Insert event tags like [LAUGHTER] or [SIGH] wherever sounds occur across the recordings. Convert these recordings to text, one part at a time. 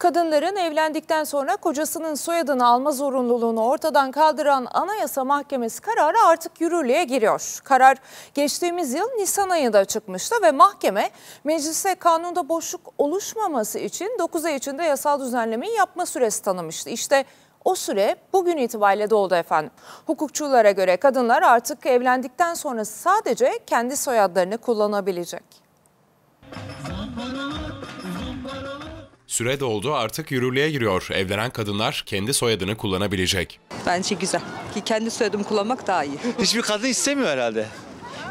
Kadınların evlendikten sonra kocasının soyadını alma zorunluluğunu ortadan kaldıran Anayasa Mahkemesi kararı artık yürürlüğe giriyor. Karar geçtiğimiz yıl Nisan ayında çıkmıştı ve mahkeme meclise kanunda boşluk oluşmaması için 9 ay içinde yasal düzenlemeyi yapma süresi tanımıştı. İşte o süre bugün itibariyle doldu efendim. Hukukçulara göre kadınlar artık evlendikten sonra sadece kendi soyadlarını kullanabilecek. Süre doldu artık yürürlüğe giriyor. Evlenen kadınlar kendi soyadını kullanabilecek. Bence güzel. Ki kendi soyadımı kullanmak daha iyi. [LAUGHS] Hiçbir kadın istemiyor herhalde.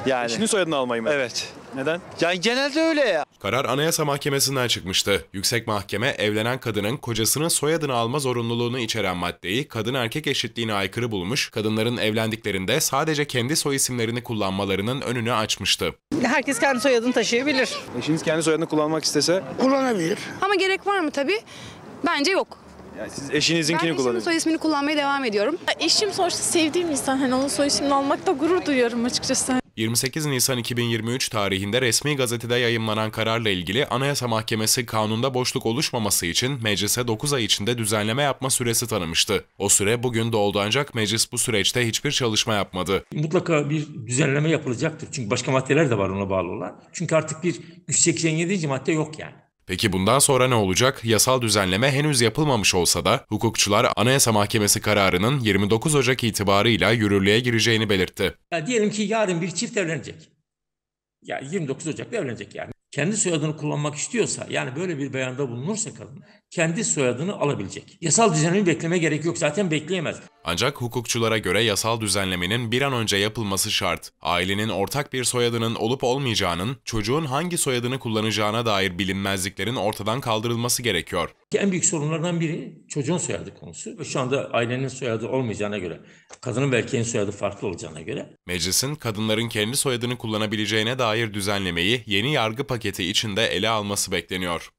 Yani. Şimdi soyadını almayı mı? Evet. Neden? Yani genelde öyle ya. Karar Anayasa Mahkemesi'nden çıkmıştı. Yüksek Mahkeme evlenen kadının kocasının soyadını alma zorunluluğunu içeren maddeyi kadın erkek eşitliğine aykırı bulmuş, kadınların evlendiklerinde sadece kendi soy isimlerini kullanmalarının önünü açmıştı herkes kendi soyadını taşıyabilir. Eşiniz kendi soyadını kullanmak istese? Kullanabilir. Ama gerek var mı tabii? Bence yok. Yani siz eşinizinkini kullanıyorsunuz. Ben eşimin soy ismini kullanmaya devam ediyorum. Eşim sonuçta sevdiğim insan. Hani onun soy ismini almakta gurur duyuyorum açıkçası. 28 Nisan 2023 tarihinde resmi gazetede yayınlanan kararla ilgili Anayasa Mahkemesi kanunda boşluk oluşmaması için meclise 9 ay içinde düzenleme yapma süresi tanımıştı. O süre bugün doldu ancak meclis bu süreçte hiçbir çalışma yapmadı. Mutlaka bir düzenleme yapılacaktır. Çünkü başka maddeler de var ona bağlı olan. Çünkü artık bir 387. madde yok yani. Peki bundan sonra ne olacak? Yasal düzenleme henüz yapılmamış olsa da hukukçular Anayasa Mahkemesi kararının 29 Ocak itibarıyla yürürlüğe gireceğini belirtti. Ya diyelim ki yarın bir çift evlenecek. Ya 29 Ocak'ta evlenecek yani. Kendi soyadını kullanmak istiyorsa yani böyle bir beyanda bulunursa kadın kendi soyadını alabilecek. Yasal düzenlemi bekleme gerek yok zaten bekleyemez. Ancak hukukçulara göre yasal düzenlemenin bir an önce yapılması şart. Ailenin ortak bir soyadının olup olmayacağının, çocuğun hangi soyadını kullanacağına dair bilinmezliklerin ortadan kaldırılması gerekiyor. En büyük sorunlardan biri çocuğun soyadı konusu. Şu anda ailenin soyadı olmayacağına göre, kadının ve erkeğin soyadı farklı olacağına göre. Meclisin kadınların kendi soyadını kullanabileceğine dair düzenlemeyi yeni yargı paketi içinde ele alması bekleniyor.